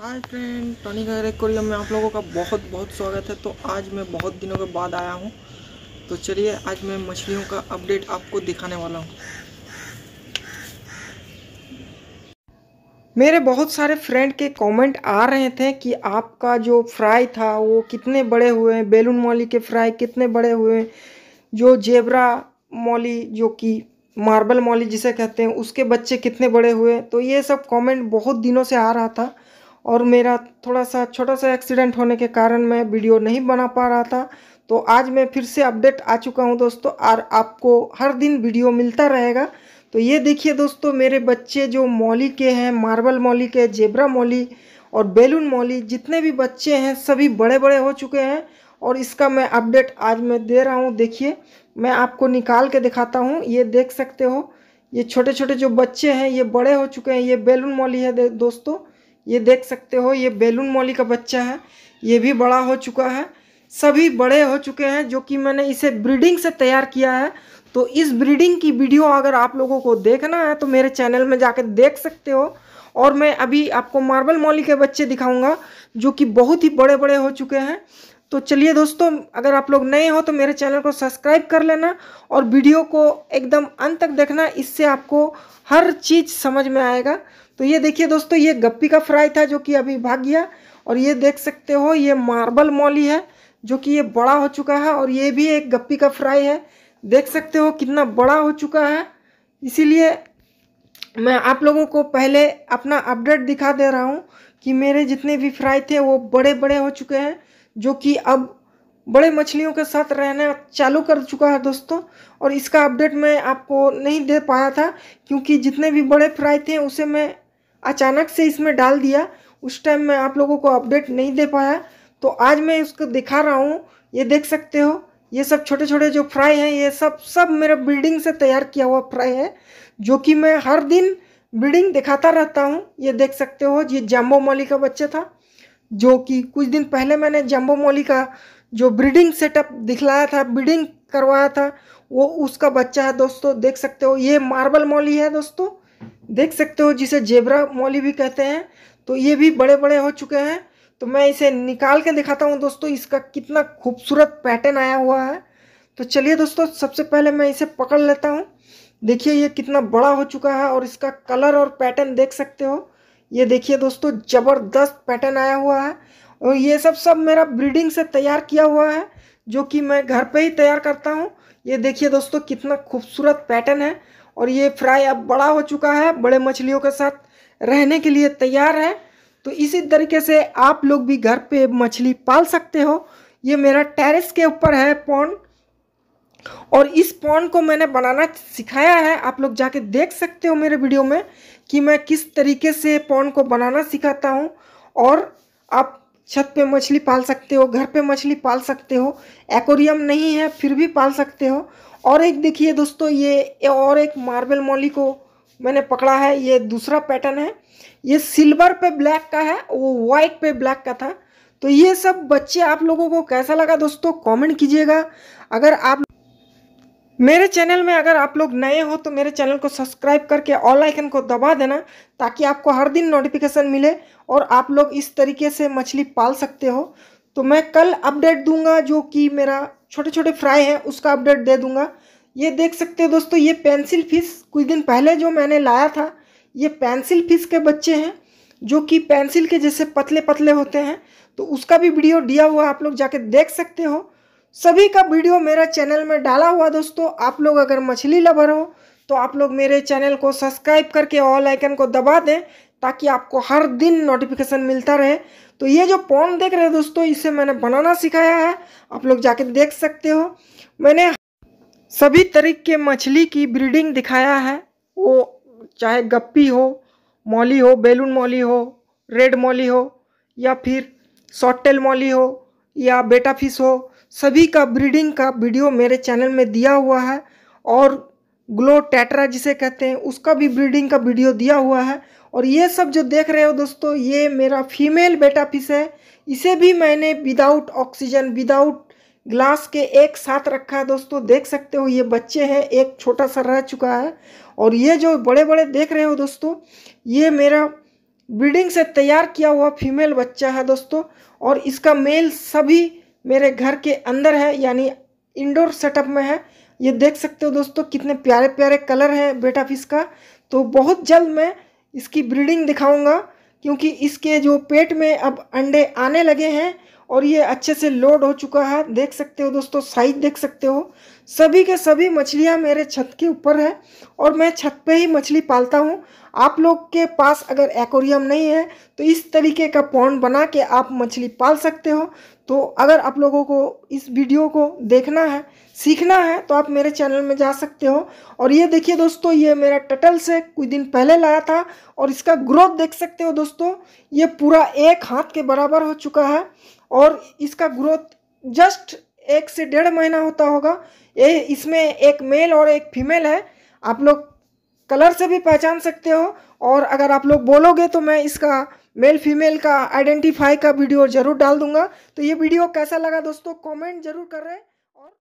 hi friend Tony का में आप लोगों का बहुत बहुत स्वागत है तो आज मैं बहुत दिनों के बाद आया हूँ तो चलिए आज मैं मछलियों का अपडेट आपको दिखाने वाला हूँ मेरे बहुत सारे फ्रेंड के कमेंट आ रहे थे कि आपका जो फ्राई था वो कितने बड़े हुए हैं बेलून मॉली के फ्राई कितने बड़े हुए हैं जो जेबरा मॉली जो कि मार्बल मॉली जिसे कहते हैं उसके बच्चे कितने बड़े हुए तो ये सब कमेंट बहुत दिनों से आ रहा था और मेरा थोड़ा सा छोटा सा एक्सीडेंट होने के कारण मैं वीडियो नहीं बना पा रहा था तो आज मैं फिर से अपडेट आ चुका हूँ दोस्तों और आपको हर दिन वीडियो मिलता रहेगा तो ये देखिए दोस्तों मेरे बच्चे जो मौली के हैं मार्बल मौली के जेबरा मौली और बेलून मौली जितने भी बच्चे हैं सभी बड़े बड़े हो चुके हैं और इसका मैं अपडेट आज मैं दे रहा हूँ देखिए मैं आपको निकाल के दिखाता हूँ ये देख सकते हो ये छोटे छोटे जो बच्चे हैं ये बड़े हो चुके हैं ये बेलून मौली है दोस्तों ये देख सकते हो ये बैलून मौली का बच्चा है ये भी बड़ा हो चुका है सभी बड़े हो चुके हैं जो कि मैंने इसे ब्रीडिंग से तैयार किया है तो इस ब्रीडिंग की वीडियो अगर आप लोगों को देखना है तो मेरे चैनल में जाकर देख सकते हो और मैं अभी आपको मार्बल मौली के बच्चे दिखाऊंगा जो कि बहुत ही बड़े बड़े हो चुके हैं तो चलिए दोस्तों अगर आप लोग नए हो तो मेरे चैनल को सब्सक्राइब कर लेना और वीडियो को एकदम अंत तक देखना इससे आपको हर चीज़ समझ में आएगा तो ये देखिए दोस्तों ये गप्पी का फ्राई था जो कि अभी भाग गया और ये देख सकते हो ये मार्बल मॉली है जो कि ये बड़ा हो चुका है और ये भी एक गप्पी का फ्राई है देख सकते हो कितना बड़ा हो चुका है इसीलिए मैं आप लोगों को पहले अपना अपडेट दिखा दे रहा हूँ कि मेरे जितने भी फ्राई थे वो बड़े बड़े हो चुके हैं जो कि अब बड़े मछलियों के साथ रहना चालू कर चुका है दोस्तों और इसका अपडेट मैं आपको नहीं दे पाया था क्योंकि जितने भी बड़े फ्राई थे उसे मैं अचानक से इसमें डाल दिया उस टाइम मैं आप लोगों को अपडेट नहीं दे पाया तो आज मैं उसको दिखा रहा हूँ ये देख सकते हो ये सब छोटे छोटे जो फ्राई हैं ये सब सब मेरे ब्रीडिंग से तैयार किया हुआ फ्राई है जो कि मैं हर दिन ब्रीडिंग दिखाता रहता हूँ ये देख सकते हो ये जाम्बो मौली का बच्चा था जो कि कुछ दिन पहले मैंने जम्बो मोली का जो ब्रीडिंग सेटअप दिखलाया था ब्रीडिंग करवाया था वो उसका बच्चा है दोस्तों देख सकते हो ये मार्बल मौली है दोस्तों देख सकते हो जिसे जेबरा मौली भी कहते हैं तो ये भी बड़े बड़े हो चुके हैं तो मैं इसे निकाल के दिखाता हूँ दोस्तों इसका कितना खूबसूरत पैटर्न आया हुआ है तो चलिए दोस्तों सबसे पहले मैं इसे पकड़ लेता हूँ देखिए ये कितना बड़ा हो चुका है और इसका कलर और पैटर्न देख सकते हो ये देखिए दोस्तों ज़बरदस्त पैटर्न आया हुआ है और ये सब सब मेरा ब्रीडिंग से तैयार किया हुआ है जो कि मैं घर पे ही तैयार करता हूँ ये देखिए दोस्तों कितना खूबसूरत पैटर्न है और ये फ्राई अब बड़ा हो चुका है बड़े मछलियों के साथ रहने के लिए तैयार है तो इसी तरीके से आप लोग भी घर पे मछली पाल सकते हो ये मेरा टेरेस के ऊपर है पौन और इस पौन को मैंने बनाना सिखाया है आप लोग जाके देख सकते हो मेरे वीडियो में कि मैं किस तरीके से पौन को बनाना सिखाता हूँ और आप छत पे मछली पाल सकते हो घर पे मछली पाल सकते हो एक्वेरियम नहीं है फिर भी पाल सकते हो और एक देखिए दोस्तों ये और एक मार्बल मॉली को मैंने पकड़ा है ये दूसरा पैटर्न है ये सिल्वर पे ब्लैक का है वो वाइट पे ब्लैक का था तो ये सब बच्चे आप लोगों को कैसा लगा दोस्तों कमेंट कीजिएगा अगर आप मेरे चैनल में अगर आप लोग नए हो तो मेरे चैनल को सब्सक्राइब करके ऑल आइकन को दबा देना ताकि आपको हर दिन नोटिफिकेशन मिले और आप लोग इस तरीके से मछली पाल सकते हो तो मैं कल अपडेट दूंगा जो कि मेरा छोटे छोटे फ्राई है उसका अपडेट दे दूंगा ये देख सकते हो दोस्तों ये पेंसिल फिश कुछ दिन पहले जो मैंने लाया था ये पेंसिल फिश के बच्चे हैं जो कि पेंसिल के जैसे पतले पतले होते हैं तो उसका भी वीडियो दिया हुआ आप लोग जाके देख सकते हो सभी का वीडियो मेरा चैनल में डाला हुआ दोस्तों आप लोग अगर मछली लवर हो तो आप लोग मेरे चैनल को सब्सक्राइब करके ऑल आइकन को दबा दें ताकि आपको हर दिन नोटिफिकेशन मिलता रहे तो ये जो पॉन देख रहे हैं दोस्तों इसे मैंने बनाना सिखाया है आप लोग जाके देख सकते हो मैंने सभी तरीके मछली की ब्रीडिंग दिखाया है वो चाहे गप्पी हो मौली हो बेलून मौली हो रेड मौली हो या फिर शॉर्ट टेल मौली हो या बेटा फिश हो सभी का ब्रीडिंग का वीडियो मेरे चैनल में दिया हुआ है और ग्लो टैटरा जिसे कहते हैं उसका भी ब्रीडिंग का वीडियो दिया हुआ है और ये सब जो देख रहे हो दोस्तों ये मेरा फीमेल बेटा फिश है इसे भी मैंने विदाउट ऑक्सीजन विदाउट ग्लास के एक साथ रखा है दोस्तों देख सकते हो ये बच्चे हैं एक छोटा सा रह चुका है और ये जो बड़े बड़े देख रहे हो दोस्तों ये मेरा ब्रीडिंग से तैयार किया हुआ फीमेल बच्चा है दोस्तों और इसका मेल सभी मेरे घर के अंदर है यानी इंडोर सेटअप में है ये देख सकते हो दोस्तों कितने प्यारे प्यारे कलर हैं बेटा फिश का तो बहुत जल्द मैं इसकी ब्रीडिंग दिखाऊंगा क्योंकि इसके जो पेट में अब अंडे आने लगे हैं और ये अच्छे से लोड हो चुका है देख सकते हो दोस्तों साइज देख सकते हो सभी के सभी मछलियाँ मेरे छत के ऊपर है और मैं छत पे ही मछली पालता हूँ आप लोग के पास अगर एक्वेरियम नहीं है तो इस तरीके का पॉन्ड बना के आप मछली पाल सकते हो तो अगर आप लोगों को इस वीडियो को देखना है सीखना है तो आप मेरे चैनल में जा सकते हो और ये देखिए दोस्तों ये मेरा टटल से कुछ दिन पहले लाया था और इसका ग्रोथ देख सकते हो दोस्तों ये पूरा एक हाथ के बराबर हो चुका है और इसका ग्रोथ जस्ट एक से डेढ़ महीना होता होगा ये इसमें एक मेल और एक फीमेल है आप लोग कलर से भी पहचान सकते हो और अगर आप लोग बोलोगे तो मैं इसका मेल फीमेल का आइडेंटिफाई का वीडियो ज़रूर डाल दूंगा तो ये वीडियो कैसा लगा दोस्तों कमेंट ज़रूर करें